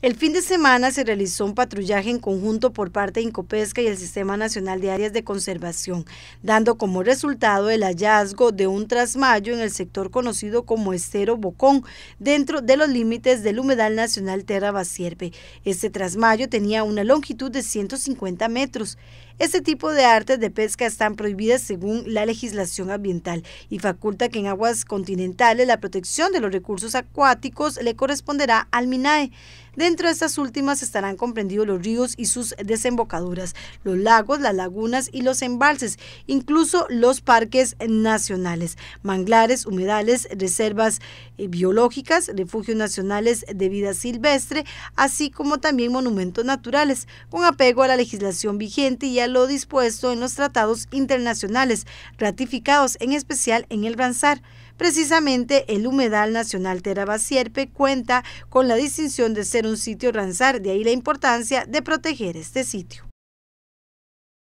El fin de semana se realizó un patrullaje en conjunto por parte de Incopesca y el Sistema Nacional de Áreas de Conservación, dando como resultado el hallazgo de un trasmayo en el sector conocido como Estero Bocón, dentro de los límites del Humedal Nacional Terra Basierpe. Este trasmayo tenía una longitud de 150 metros. Este tipo de artes de pesca están prohibidas según la legislación ambiental y faculta que en aguas continentales la protección de los recursos acuáticos le corresponderá al MINAE. Dentro de estas últimas estarán comprendidos los ríos y sus desembocaduras, los lagos, las lagunas y los embalses, incluso los parques nacionales, manglares, humedales, reservas eh, biológicas, refugios nacionales de vida silvestre, así como también monumentos naturales, con apego a la legislación vigente y a lo dispuesto en los tratados internacionales ratificados, en especial en el RANSAR. Precisamente el Humedal Nacional Terabasierpe cuenta con la distinción de ser un sitio ranzar, de ahí la importancia de proteger este sitio.